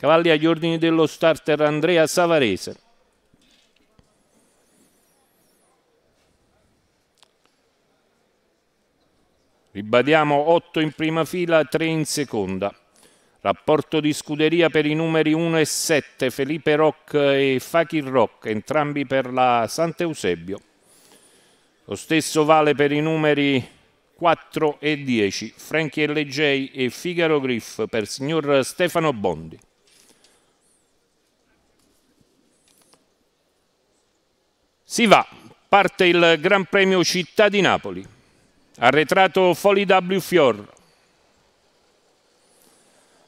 Cavalli agli ordini dello starter Andrea Savarese. Ribadiamo 8 in prima fila, 3 in seconda. Rapporto di scuderia per i numeri 1 e 7, Felipe Rock e Fakir Rock, entrambi per la Sant'Eusebio. Lo stesso vale per i numeri 4 e 10, Franchi LJ e Figaro Griff per signor Stefano Bondi. Si va, parte il Gran Premio Città di Napoli. Arretrato Foli W Fior.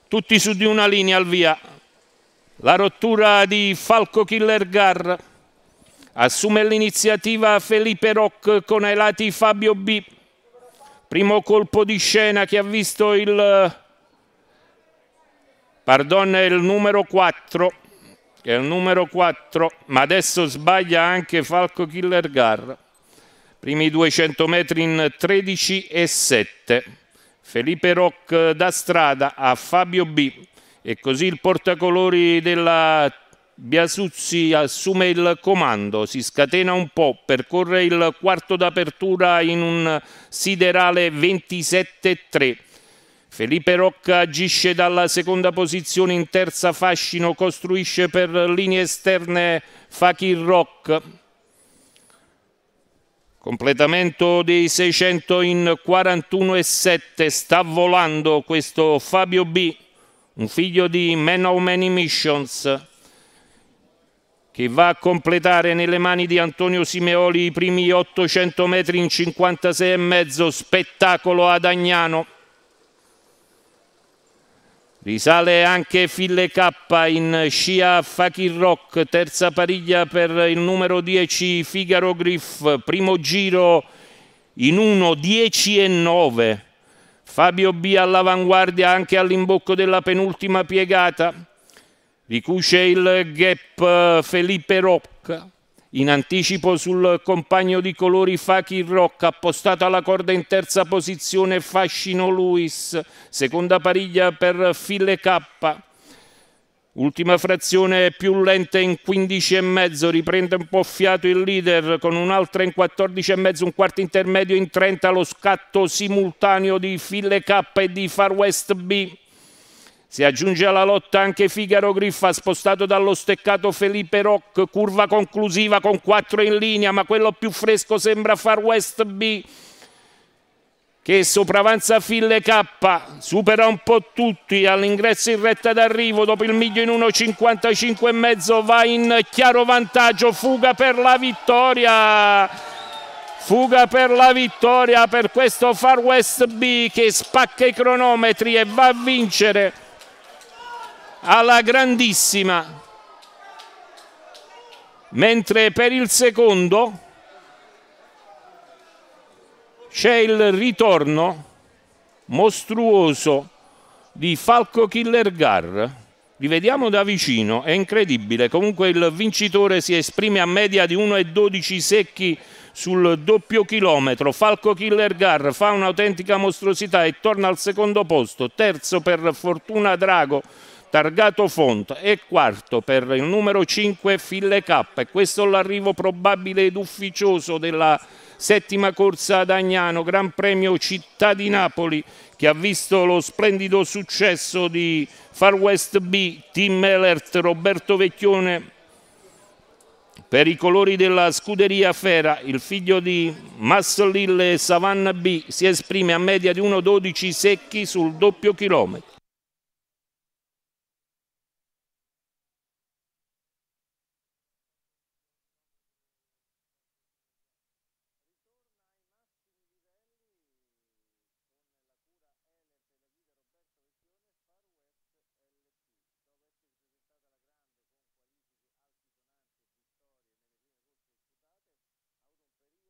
Tutti su di una linea al via. La rottura di Falco Killer Gar. Assume l'iniziativa Felipe Rock con ai lati Fabio B. Primo colpo di scena che ha visto il... Pardon, il numero 4 che è il numero 4, ma adesso sbaglia anche Falco Killer Gar. Primi 200 metri in 13 e 7. Felipe Roc eh, da strada a Fabio B. E così il portacolori della Biasuzzi assume il comando, si scatena un po', percorre il quarto d'apertura in un siderale 27-3 Felipe Rocca agisce dalla seconda posizione in terza fascino, costruisce per linee esterne Fakir Rock. Completamento dei 600 in 41,7, sta volando questo Fabio B, un figlio di Man of Many Missions, che va a completare nelle mani di Antonio Simeoli i primi 800 metri in 56,5, spettacolo ad Agnano. Risale anche Fille K in scia Fakir Rock, terza pariglia per il numero 10 Figaro Griff, primo giro in 1, 10 e 9. Fabio B all'avanguardia anche all'imbocco della penultima piegata. Ricuce il gap Felipe Rocca in anticipo sul compagno di colori Fakir Rocca, appostata alla corda in terza posizione Fascino Luis, seconda pariglia per File K. Ultima frazione più lenta in 15,5, riprende un po' fiato il leader con un'altra in 14,5, un quarto intermedio in 30, lo scatto simultaneo di File K e di Far West B. Si aggiunge alla lotta anche Figaro Griffa, spostato dallo steccato Felipe Rock, curva conclusiva con 4 in linea, ma quello più fresco sembra far West B, che sopravanza Fille K, supera un po' tutti all'ingresso in retta d'arrivo, dopo il miglio in 1,55,5 va in chiaro vantaggio, fuga per la vittoria. Fuga per la vittoria per questo Far West B che spacca i cronometri e va a vincere alla grandissima mentre per il secondo c'è il ritorno mostruoso di Falco Killer Gar li vediamo da vicino, è incredibile comunque il vincitore si esprime a media di 1,12 secchi sul doppio chilometro Falco Killer Gar fa un'autentica mostruosità e torna al secondo posto terzo per Fortuna Drago targato Font e quarto per il numero 5 Fille K Questo è l'arrivo probabile ed ufficioso della settima corsa ad Agnano, Gran Premio Città di Napoli che ha visto lo splendido successo di Far West B, Team Elert, Roberto Vecchione per i colori della scuderia Fera, il figlio di Massolille Savanna B si esprime a media di 1,12 secchi sul doppio chilometro.